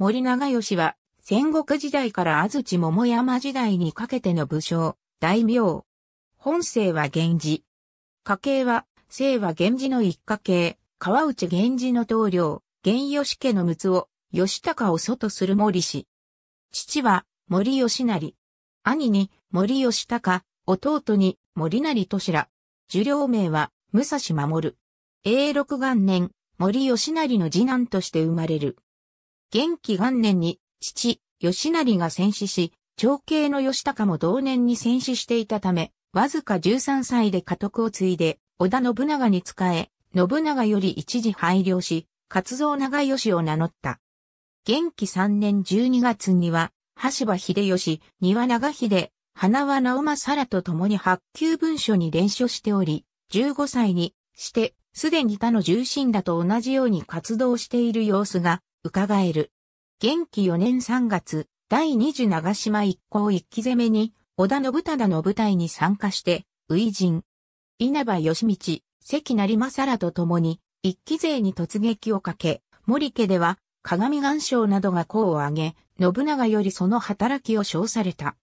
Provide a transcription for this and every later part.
森長吉は、戦国時代から安土桃山時代にかけての武将、大名。本姓は源氏。家系は、姓は源氏の一家系、川内源氏の棟梁、源義家のつを、義高を祖とする森氏。父は、森義成。兄に、森義高、弟に、森成としら。受領名は、武蔵守。永禄元年、森義成の次男として生まれる。元気元年に父、吉成が戦死し、長兄の吉高も同年に戦死していたため、わずか13歳で家督を継いで、織田信長に仕え、信長より一時配慮し、活動長吉を名乗った。元気3年12月には、橋場秀吉、庭長秀、花輪直政らと共に発給文書に連署しており、15歳にして、すでに他の重臣らと同じように活動している様子が伺える。元気4年3月、第二次長島一行一期攻めに、織田信忠の部隊に参加して、初陣。稲葉義道、関成正らと共に、一期勢に突撃をかけ、森家では、鏡岩章などが功を挙げ、信長よりその働きを称された。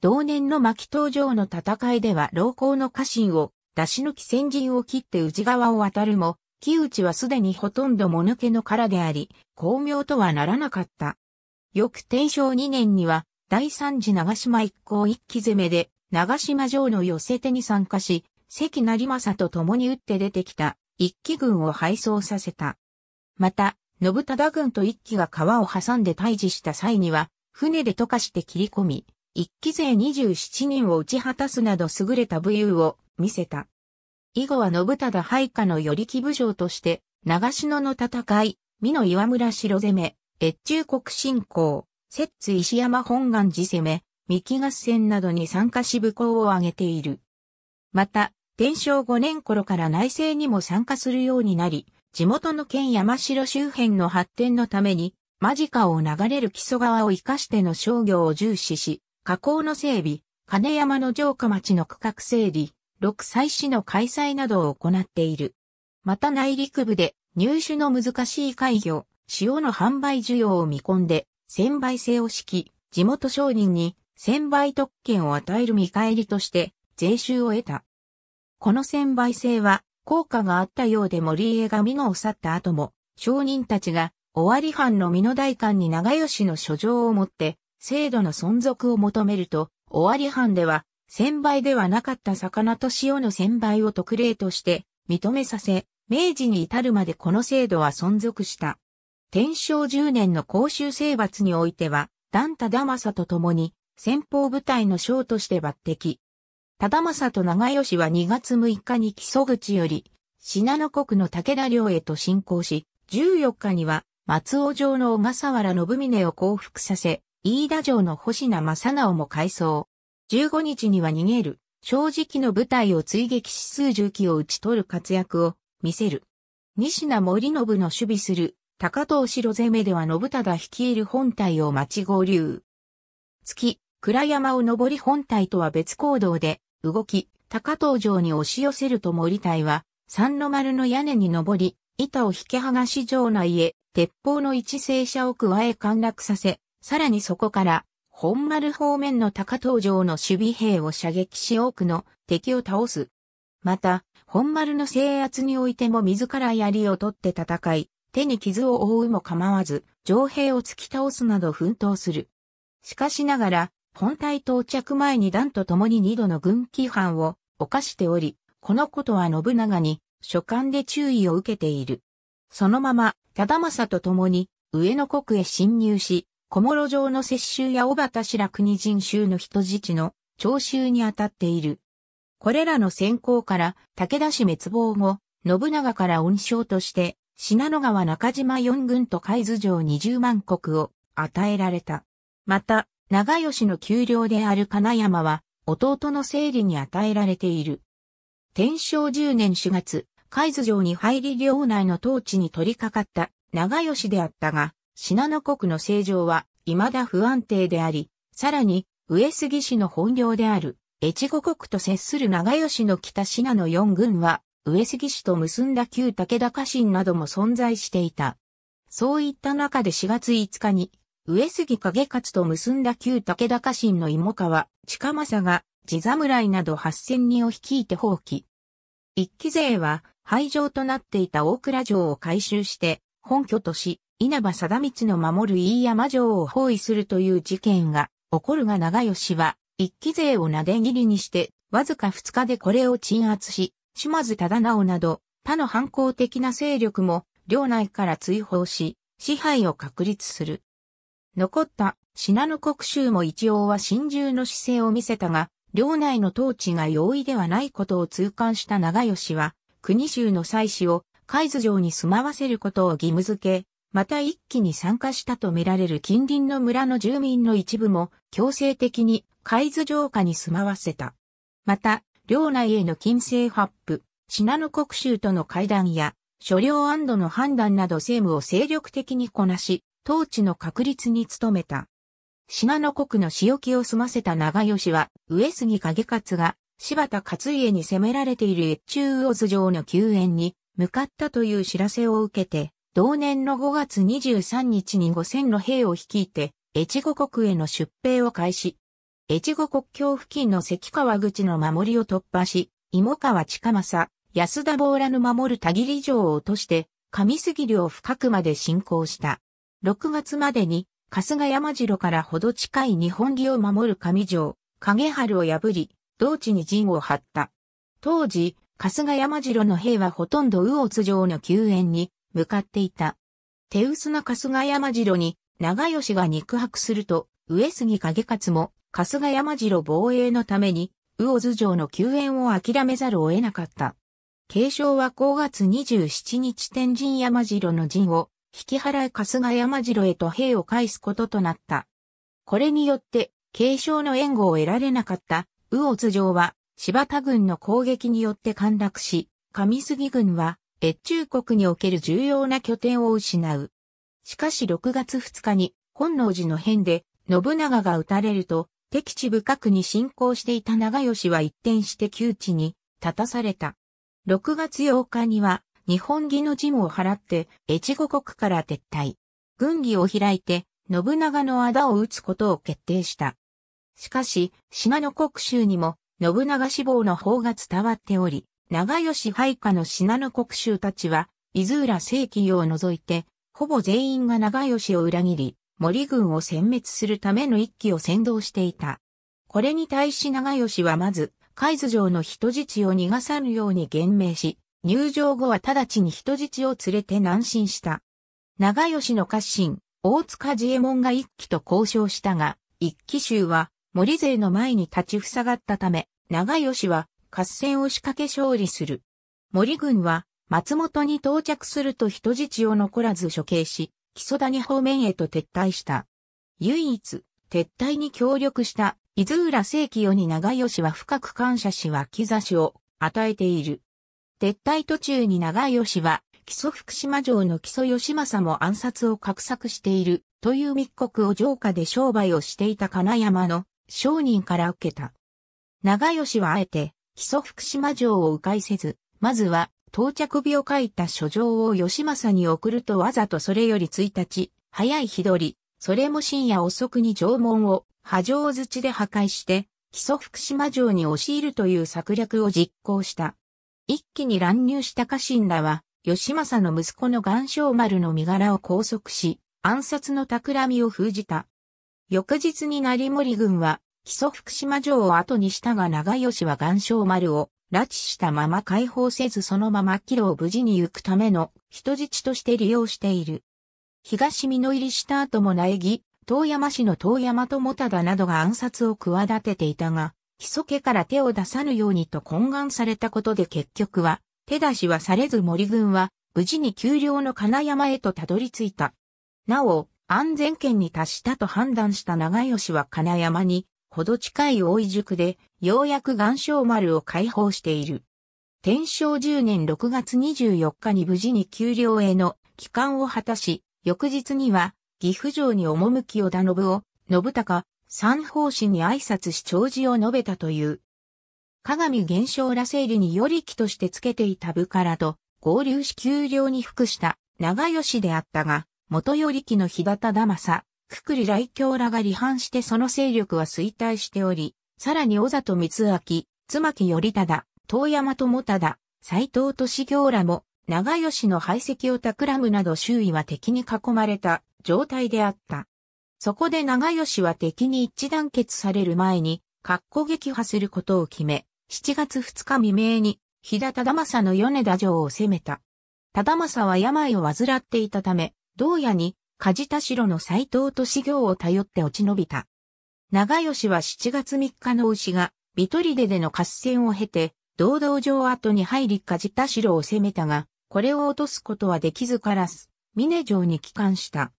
同年の牧登城の戦いでは老行の家臣を出し抜き先陣を切って宇治川を渡るも、木内はすでにほとんどもぬけの殻であり、巧妙とはならなかった。翌天正2年には、第三次長島一行一期攻めで、長島城の寄せ手に参加し、関成政と共に打って出てきた一期軍を敗走させた。また、信忠軍と一機が川を挟んで退治した際には、船で溶かして切り込み、一期勢27人を打ち果たすなど優れた武勇を見せた。以後は信忠配下の寄木武将として、長篠の戦い、美濃岩村城攻め、越中国侵攻、摂津石山本願寺攻め、三木合戦などに参加し武功を挙げている。また、天正5年頃から内政にも参加するようになり、地元の県山城周辺の発展のために、間近を流れる木曽川を生かしての商業を重視し、河口の整備、金山の城下町の区画整理、6祭祀の開催などを行っている。また内陸部で入手の難しい海魚、塩の販売需要を見込んで、専売制を敷き、地元商人に専売特権を与える見返りとして税収を得た。この専売制は効果があったようで森家が美濃を去った後も、商人たちが尾張藩の美濃代官に長吉の書状を持って、制度の存続を求めると、尾張藩では千倍ではなかった魚と塩の千倍を特例として認めさせ、明治に至るまでこの制度は存続した。天正10年の公衆征伐においては、段忠政と共に、先方部隊の将として抜擢。忠政と長吉は2月6日に木曽口より、信濃国の武田領へと進行し、14日には松尾城の小笠原信峰を降伏させ、飯田城の星名正直も改装。15日には逃げる、正直の部隊を追撃し数十機を打ち取る活躍を見せる。西名森信の守備する高藤城攻めでは信忠率いる本隊を待ち合流。月、倉山を登り本隊とは別行動で、動き、高藤城に押し寄せると森隊は、三の丸の屋根に登り、板を引き剥がし城内へ、鉄砲の一斉車を加え陥落させ、さらにそこから、本丸方面の高東城の守備兵を射撃し多くの敵を倒す。また、本丸の制圧においても自ら槍を取って戦い、手に傷を負うも構わず、城兵を突き倒すなど奮闘する。しかしながら、本体到着前に段と共に二度の軍規範を犯しており、このことは信長に書簡で注意を受けている。そのまま、忠政と共に上野国へ侵入し、小諸城の摂州や小畑白国人州の人質の徴収に当たっている。これらの先行から武田氏滅亡後、信長から恩賞として、信濃川中島四軍と海津城20万石を与えられた。また、長吉の丘陵である金山は、弟の生理に与えられている。天正10年4月、海津城に入り領内の統治に取り掛かった長吉であったが、信濃国の政情は未だ不安定であり、さらに上杉氏の本領である越後国と接する長吉の北信濃四軍は上杉氏と結んだ旧武田家臣なども存在していた。そういった中で4月5日に、上杉景勝と結んだ旧武田家臣の芋川、近政が、地侍など8000人を率いて放棄。一期勢は、廃城となっていた大倉城を改修して、本拠とし、稲葉貞道の守る飯山城を包囲するという事件が起こるが長吉は、一期勢を撫で切りにして、わずか二日でこれを鎮圧し、島津忠直など、他の反抗的な勢力も、領内から追放し、支配を確立する。残った信濃国衆も一応は真獣の姿勢を見せたが、領内の統治が容易ではないことを痛感した長吉は、国衆の祭祀を海津城に住まわせることを義務付け、また一気に参加したとみられる近隣の村の住民の一部も強制的に海津城下に住まわせた。また、領内への金星発布、品野国衆との会談や、所領安堵の判断など政務を精力的にこなし、統治の確立に努めた。品野国の仕置きを済ませた長吉は、上杉景勝が柴田勝家に攻められている越中魚津城の救援に向かったという知らせを受けて、同年の5月23日に5000の兵を率いて、越後国への出兵を開始。越後国境付近の関川口の守りを突破し、芋川近政、安田坊らの守る田切城を落として、上杉領深くまで侵攻した。6月までに、春日山城からほど近い日本木を守る上城、影春を破り、同地に陣を張った。当時、春日山城の兵はほとんど右往津城の救援に向かっていた。手薄な春日山城に長吉が肉薄すると、上杉景勝も春日山城防衛のために、魚津城の救援を諦めざるを得なかった。継承は5月27日天神山城の陣を引き払い春日山城へと兵を返すこととなった。これによって、継承の援護を得られなかった魚津城は柴田軍の攻撃によって陥落し、上杉軍は越中国における重要な拠点を失う。しかし6月2日に本能寺の変で信長が撃たれると敵地深くに侵攻していた長吉は一転して窮地に立たされた。6月8日には日本義の事務を払って越後国から撤退。軍議を開いて信長の仇を討つことを決定した。しかし、信濃国衆にも信長志望の方が伝わっており、長吉配下の信濃国衆たちは、伊豆浦正規を除いて、ほぼ全員が長吉を裏切り、森軍を殲滅するための一騎を先導していた。これに対し長吉はまず、海津城の人質を逃がさぬように言明し、入城後は直ちに人質を連れて南進した。長吉の家臣、大塚治右衛門が一騎と交渉したが、一騎衆は森勢の前に立ち塞がったため、長吉は合戦を仕掛け勝利する。森軍は松本に到着すると人質を残らず処刑し、木曽谷方面へと撤退した。唯一、撤退に協力した伊豆浦正清に長吉は深く感謝し脇差しを与えている。撤退途中に長吉は木曽福島城の木曽義政も暗殺を画策しているという密告を城下で商売をしていた金山の商人から受けた。長吉はあえて木曽福島城を迂回せず、まずは、到着日を書いた書状を義政に送るとわざとそれより1日、早い日取り、それも深夜遅くに城門を、波状土で破壊して、基礎福島城に押し入るという策略を実行した。一気に乱入した家臣らは、義政の息子の岩章丸の身柄を拘束し、暗殺の企みを封じた。翌日に成森軍は、木曽福島城を後にしたが長吉は岩礁丸を拉致したまま解放せずそのまま帰路を無事に行くための人質として利用している。東美濃入りした後も苗木、遠山市の遠山友忠などが暗殺を企てていたが、基礎家から手を出さぬようにと懇願されたことで結局は、手出しはされず森軍は、無事に丘陵の金山へとたどり着いた。なお、安全圏に達したと判断した長吉は金山にほど近い大井宿で、ようやく岩礁丸を解放している。天正10年6月24日に無事に丘陵への帰還を果たし、翌日には、岐阜城に赴き織田信夫、信孝、三法師に挨拶し長辞を述べたという。鏡現象ら整理により木としてつけていた部からと合流し丘陵に服した長吉であったが、元り木の日立田正、くくり来京らが離反してその勢力は衰退しており、さらに小里光明、妻木頼忠、遠山智忠、斎藤敏行らも、長吉の排斥を企むなど周囲は敵に囲まれた状態であった。そこで長吉は敵に一致団結される前に、格好撃破することを決め、7月2日未明に、日田忠政の米田城を攻めた。忠政は病を患っていたため、同夜に梶田城の斎藤と修行を頼って落ち延びた。長吉は7月3日の牛が、ビトリデでの合戦を経て、堂々城跡に入り梶田城を攻めたが、これを落とすことはできずからす、峰城に帰還した。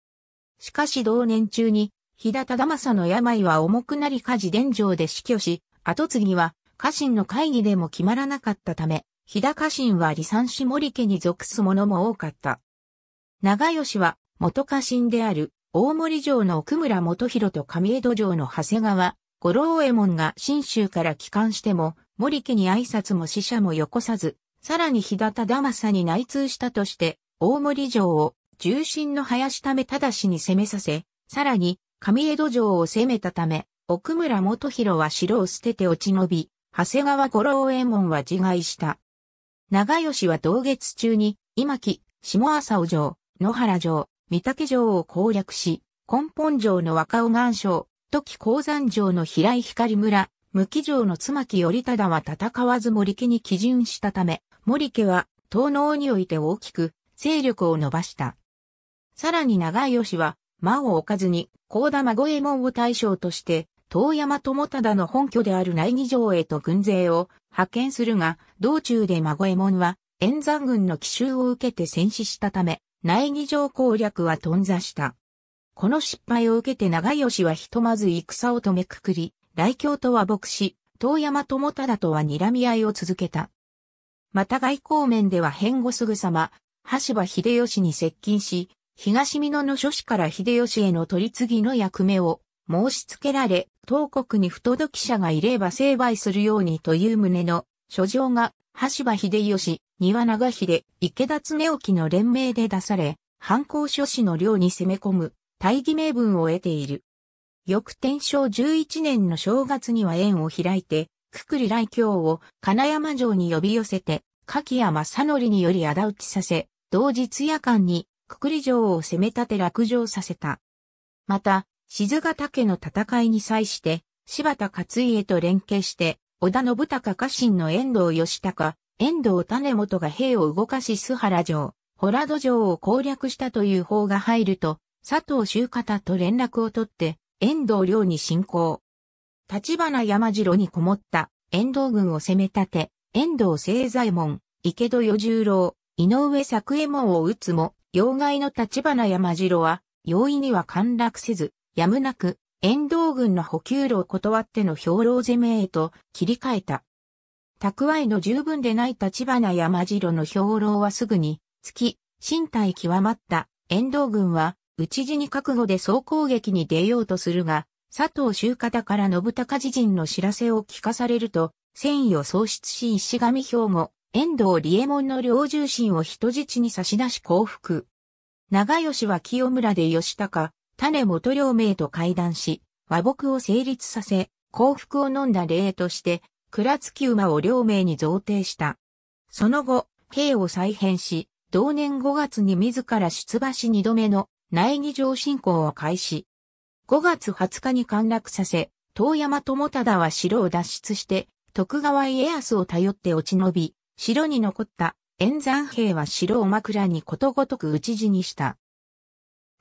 しかし同年中に、日田忠政の病は重くなり梶田城で死去し、後継ぎは家臣の会議でも決まらなかったため、日田家臣は離散し森家に属す者も多かった。長吉は元家臣である大森城の奥村元弘と上江戸城の長谷川、五郎右衛門が新州から帰還しても、森家に挨拶も死者もよこさず、さらに日田忠政に内通したとして、大森城を重心の林為しに攻めさせ、さらに上江戸城を攻めたため、奥村元弘は城を捨てて落ち延び、長谷川五郎右衛門は自害した。長吉は同月中に、今木、下浅尾城、野原城、三竹城を攻略し、根本城の若尾岩将、時鉱山城の平井光村、無期城の妻木頼忠は戦わず森家に基準したため、森家は東能において大きく勢力を伸ばした。さらに長吉は、間を置かずに、高田孫右衛門を対象として、遠山友忠の本拠である内義城へと軍勢を派遣するが、道中で孫右衛門は、炎山軍の奇襲を受けて戦死したため、内議上攻略は頓挫した。この失敗を受けて長吉はひとまず戦を止めくくり、来京とは牧師、遠山友忠とは睨み合いを続けた。また外交面では変後すぐさま、橋場秀吉に接近し、東美濃の諸子から秀吉への取り次ぎの役目を申し付けられ、当国に不届き者がいれば成敗するようにという旨の書状が橋場秀吉、庭長秀、池田恒興の連名で出され、反抗諸子の領に攻め込む、大義名分を得ている。翌天正11年の正月には縁を開いて、くくり来京を金山城に呼び寄せて、柿さ正則により仇討ちさせ、同日夜間にくくり城を攻め立て落城させた。また、静ヶ岳の戦いに際して、柴田勝家と連携して、織田信孝家臣の遠藤義孝、遠藤種元が兵を動かし須原城、ホ戸城を攻略したという方が入ると、佐藤周方と連絡を取って、遠藤領に侵攻。立花山城にこもった遠藤軍を攻め立て、遠藤清左衛門、池戸与十郎、井上作右衛門を撃つも、妖怪の立花山城は、容易には陥落せず、やむなく、遠藤軍の補給路を断っての兵糧攻めへと切り替えた。蓄えの十分でない立花山城の兵糧はすぐに、月、き、身体極まった遠藤軍は、討ち死に覚悟で総攻撃に出ようとするが、佐藤周方から信孝自陣の知らせを聞かされると、戦意を喪失し石上兵庫、遠藤理右衛門の領重心を人質に差し出し降伏。長吉は清村で吉高、種元両名と会談し、和睦を成立させ、幸福を飲んだ礼として、倉月馬を両名に贈呈した。その後、兵を再編し、同年5月に自ら出馬し2度目の内木城進行を開始。5月20日に陥落させ、遠山友忠は城を脱出して、徳川家康を頼って落ち延び、城に残った、炎山兵は城を枕にことごとく討ち死にした。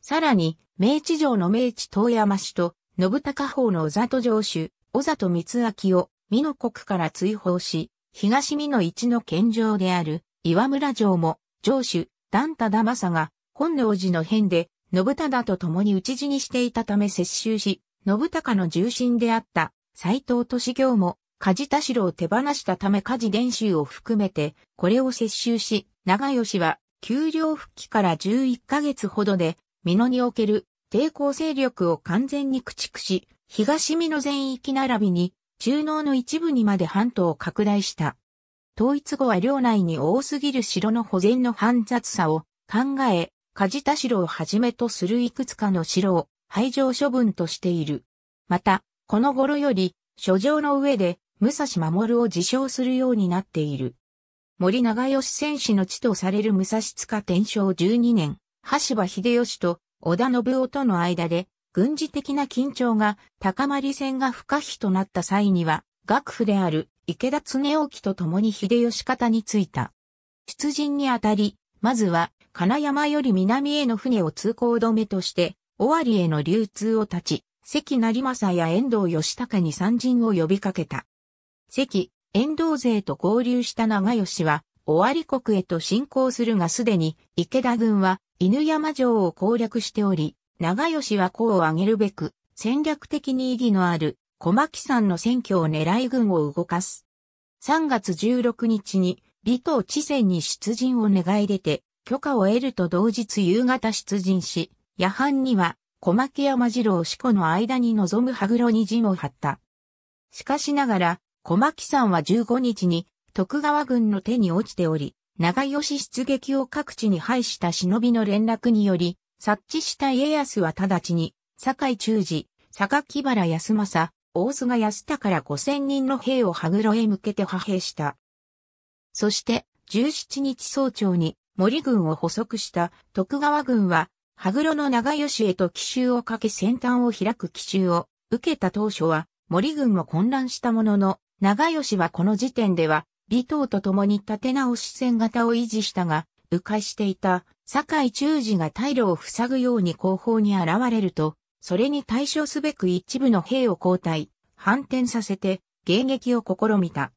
さらに、明治城の明治遠山氏と、信孝法の小里城主、小里光明を、美濃国から追放し、東美濃一の県城である、岩村城も、城主、段忠正が、本能寺の変で、信忠と共に討ち死にしていたため接収し、信孝の重臣であった、斎藤敏行も、梶田城を手放したため梶伝習を含めて、これを接収し、長吉は、給料復帰から11ヶ月ほどで、美濃における抵抗勢力を完全に駆逐し、東美濃全域並びに中濃の一部にまで半島を拡大した。統一後は領内に多すぎる城の保全の煩雑さを考え、梶田城をはじめとするいくつかの城を廃城処分としている。また、この頃より、書状の上で、武蔵守を自称するようになっている。森長吉戦士の地とされる武蔵塚天正12年、橋場秀吉と織田信夫との間で、軍事的な緊張が高まり戦が不可避となった際には、学府である池田恒興と共に秀吉方に着いた。出陣にあたり、まずは金山より南への船を通行止めとして、尾張への流通を断ち、関成政や遠藤義隆に参陣を呼びかけた。関、遠藤勢と合流した長吉は、尾張国へと進行するがすでに池田軍は犬山城を攻略しており、長吉は功を挙げるべく、戦略的に意義のある小牧山の選挙を狙い軍を動かす。3月16日に、李東知戦に出陣を願い出て、許可を得ると同日夕方出陣し、夜半には、小牧山次郎四股の間に望む羽黒に陣を張った。しかしながら、小牧山は15日に、徳川軍の手に落ちており、長吉出撃を各地に配した忍びの連絡により、察知した家康は直ちに、堺中治、坂木原康政、大菅康隆ら5000人の兵を羽黒へ向けて派兵した。そして、17日早朝に森軍を捕捉した徳川軍は、羽黒の長吉へと奇襲をかけ先端を開く奇襲を受けた当初は、森軍も混乱したものの、長吉はこの時点では尾藤と共に立て直し戦型を維持したが、迂回していた、堺井中治が退路を塞ぐように後方に現れると、それに対処すべく一部の兵を交代、反転させて、迎撃を試みた。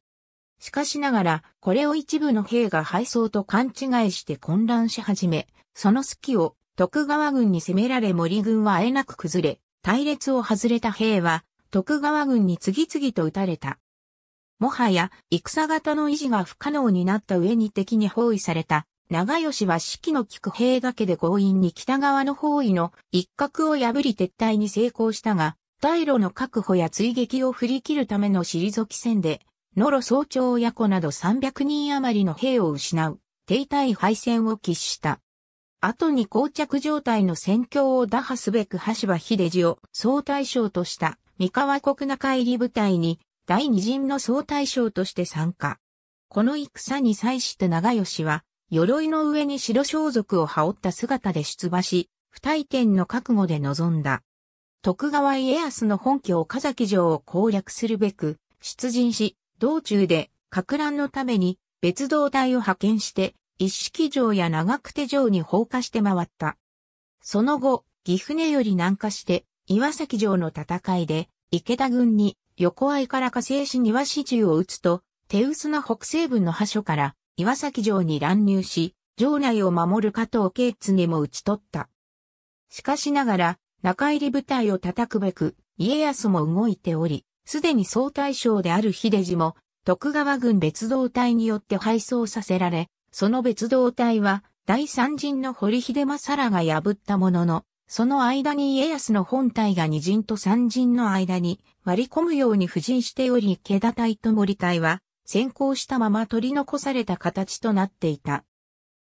しかしながら、これを一部の兵が敗走と勘違いして混乱し始め、その隙を徳川軍に攻められ森軍はあえなく崩れ、隊列を外れた兵は徳川軍に次々と撃たれた。もはや、戦型の維持が不可能になった上に敵に包囲された。長吉は指揮の菊兵だけで強引に北側の包囲の一角を破り撤退に成功したが、退路の確保や追撃を振り切るための退き戦で、野呂総長親子など300人余りの兵を失う、停滞敗戦を喫した。後に膠着状態の戦況を打破すべく橋場秀治を総大将とした三河国中入り部隊に第二陣の総大将として参加。この戦に際して長吉は、鎧の上に白装束を羽織った姿で出馬し、不退転の覚悟で臨んだ。徳川家康の本拠岡崎城を攻略するべく、出陣し、道中で、格乱のために、別動隊を派遣して、一式城や長久手城に放火して回った。その後、岐阜根より南下して、岩崎城の戦いで、池田軍に横合から火星市庭市中を打つと、手薄な北西部の波所から、岩崎城に乱入し、城内を守る加藤慶にも撃ち取った。しかしながら、中入り部隊を叩くべく、家康も動いており、すでに総大将である秀次も、徳川軍別動隊によって敗走させられ、その別動隊は、第三陣の堀秀政らが破ったものの、その間に家康の本体が二陣と三陣の間に割り込むように布陣しており池田隊と森隊は先行したまま取り残された形となっていた。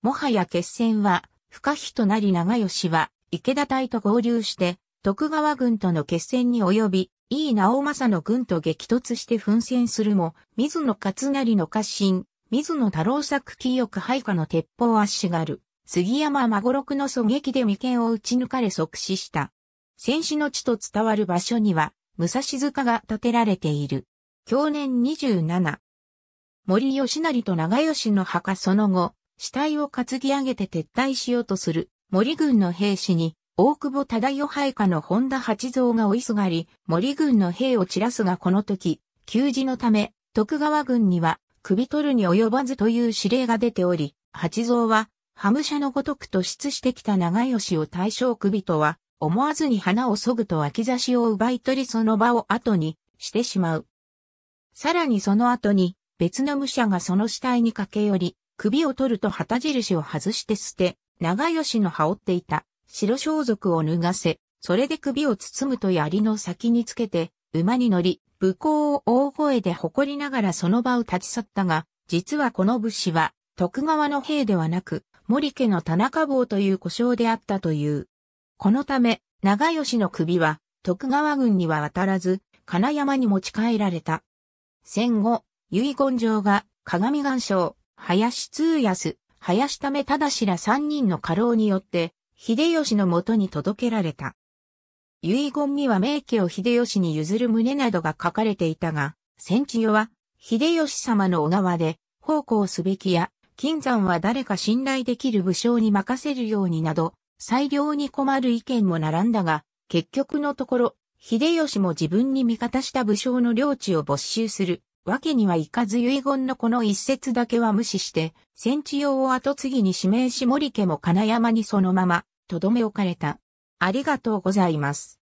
もはや決戦は不可避となり長吉は池田隊と合流して徳川軍との決戦に及び、井伊直政の軍と激突して奮戦するも、水野勝成の家臣、水野太郎作清く配下の鉄砲圧しがる。杉山孫六の狙撃で眉間を撃ち抜かれ即死した。戦死の地と伝わる場所には、武蔵塚が建てられている。去年27。森吉成と長吉の墓その後、死体を担ぎ上げて撤退しようとする森軍の兵士に、大久保忠代配下の本田八蔵が追いすがり、森軍の兵を散らすがこの時、休止のため、徳川軍には、首取るに及ばずという指令が出ており、八蔵はハム社のごとく突出してきた長吉を対象首とは、思わずに花を削ぐと脇差しを奪い取りその場を後にしてしまう。さらにその後に、別の武者がその死体に駆け寄り、首を取ると旗印を外して捨て、長吉の羽織っていた白装束を脱がせ、それで首を包むと槍の先につけて、馬に乗り、武功を大声で誇りながらその場を立ち去ったが、実はこの武士は、徳川の兵ではなく、森家の田中坊という故障であったという。このため、長吉の首は、徳川軍には渡らず、金山に持ち帰られた。戦後、遺言状が、鏡岩章、林通康、林為忠ら三人の家老によって、秀吉のもとに届けられた。遺言には名家を秀吉に譲る旨などが書かれていたが、戦地与は、秀吉様の小川で、奉公すべきや、金山は誰か信頼できる武将に任せるようになど、裁量に困る意見も並んだが、結局のところ、秀吉も自分に味方した武将の領地を没収する。わけにはいかず遺言のこの一節だけは無視して、戦地用を後継ぎに指名し森家も金山にそのまま、とどめ置かれた。ありがとうございます。